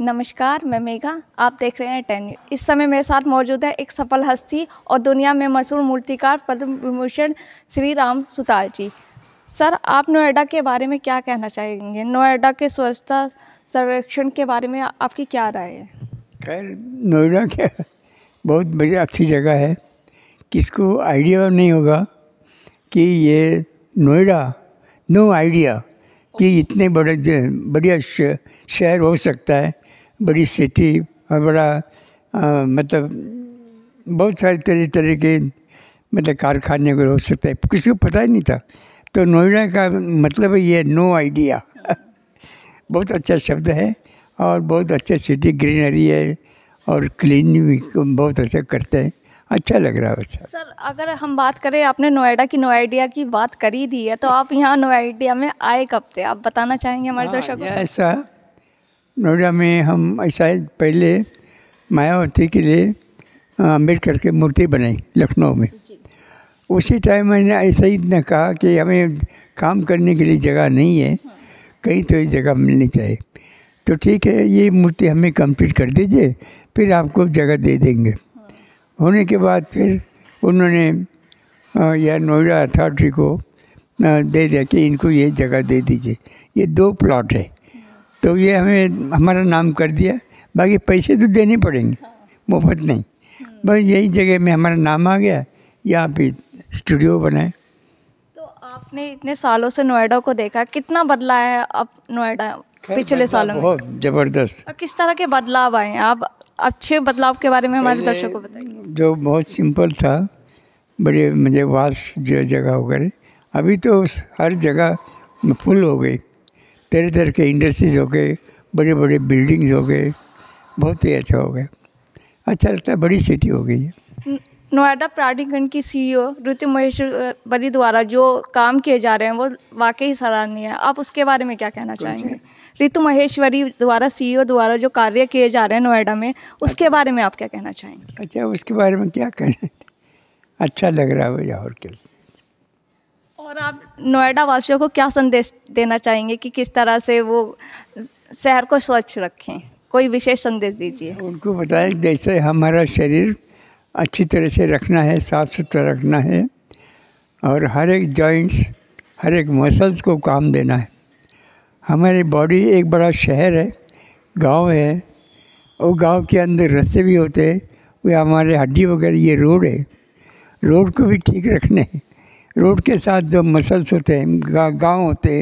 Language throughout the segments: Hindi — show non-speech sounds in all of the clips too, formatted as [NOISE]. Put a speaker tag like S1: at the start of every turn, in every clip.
S1: नमस्कार मैं मेघा आप देख रहे हैं टेन इस समय मेरे साथ मौजूद है एक सफल हस्ती और दुनिया में मशहूर मूर्तिकार पद्म विभूषण श्री राम सुतार जी सर आप नोएडा के बारे में क्या कहना चाहेंगे नोएडा के स्वच्छता सर्वेक्षण के बारे में आपकी क्या राय है
S2: खैर नोएडा क्या बहुत बढ़िया अच्छी जगह है किसको आइडिया नहीं होगा कि ये नोएडा नो आइडिया कि इतने बड़े बढ़िया शहर हो सकता है बड़ी सिटी और बड़ा आ, मतलब बहुत सारे तरह तरह के मतलब कारखाने को हो सकता है किसी को पता ही नहीं था तो नोएडा का मतलब ये है नो आइडिया [LAUGHS] बहुत अच्छा शब्द है और बहुत अच्छा सिटी ग्रीनरी है और क्लीन भी बहुत अच्छा करते हैं अच्छा लग रहा है अच्छा
S1: सर अगर हम बात करें आपने नोएडा की नोएडिया की बात करी दी है तो आप यहाँ नोएडिया में आए कब से आप बताना चाहेंगे हमारे हाँ, दर्शकों को ऐसा
S2: नोएडा में हम ऐसा पहले मायावती के लिए अम्बेडकर के मूर्ति बनाई लखनऊ में उसी टाइम मैंने ऐसा ही इतना कहा कि हमें काम करने के लिए जगह नहीं है हाँ। कहीं तो जगह मिलनी चाहिए तो ठीक है ये मूर्ति हमें कंप्लीट कर दीजिए फिर आपको जगह दे देंगे हाँ। होने के बाद फिर उन्होंने यह नोएडा अथॉरिटी को दे दिया कि इनको ये जगह दे दीजिए ये दो प्लॉट है तो ये हमें हमारा नाम कर दिया बाकी पैसे तो देने पड़ेंगे हाँ। मुफ्त नहीं हम्म। बस यही जगह में हमारा नाम आ गया यहाँ पे स्टूडियो बनाए
S1: तो आपने इतने सालों से नोएडा को देखा कितना बदला है अब नोएडा पिछले सालों में बहुत
S2: ज़बरदस्त
S1: किस तरह के बदलाव आए हैं आप अच्छे बदलाव के बारे में हमारे दर्शकों को बताइए
S2: जो बहुत सिंपल था बड़े मुझे वास जो जगह वगैरह अभी तो हर जगह फुल हो गई तरह तरह के इंडस्ट्रीज़ हो गए बड़े बड़े बिल्डिंग्स हो गए बहुत ही अच्छा हो गया अच्छा लगता है बड़ी सिटी हो गई है
S1: नोएडा प्राधिकरण की सीईओ e ऋतु महेश्वरी द्वारा जो काम किए जा रहे हैं वो वाकई सराहनीय है आप उसके बारे में क्या कहना चाहेंगे ऋतु महेश्वरी द्वारा सीईओ e द्वारा जो कार्य किए जा रहे हैं नोएडा में उसके अच्छा। बारे में आप क्या कहना चाहेंगे
S2: अच्छा उसके बारे में क्या कहना अच्छा लग रहा है और कैसे
S1: और आप नोएडा वासियों को क्या संदेश देना चाहेंगे कि किस तरह से वो शहर को स्वच्छ रखें कोई विशेष संदेश दीजिए उनको बताएं
S2: जैसे हमारा शरीर अच्छी तरह से रखना है साफ़ सुथरा रखना है और हर एक जॉइंट्स हर एक मसल्स को काम देना है हमारी बॉडी एक बड़ा शहर है गांव है और गांव के अंदर रस्ते भी होते हैं वे हमारे हड्डी वगैरह ये रोड है रोड को भी ठीक रखने हैं रोड के साथ जो मसल्स होते हैं गा, गाँव होते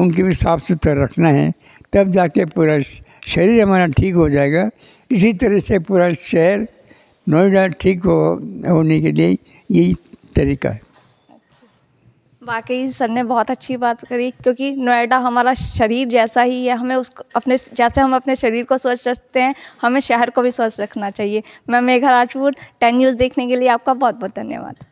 S2: उनकी भी साफ़ सुथरा रखना है तब जाके पूरा शरीर हमारा ठीक हो जाएगा इसी तरह से पूरा शहर नोएडा ठीक हो होने के लिए यही तरीका है
S1: वाकई सर ने बहुत अच्छी बात करी क्योंकि नोएडा हमारा शरीर जैसा ही है हमें उसको अपने जैसे हम अपने शरीर को स्वच्छ रखते हैं हमें शहर को भी स्वच्छ रखना चाहिए मैं मेघा राजपूत टेन न्यूज़ देखने के लिए आपका बहुत बहुत धन्यवाद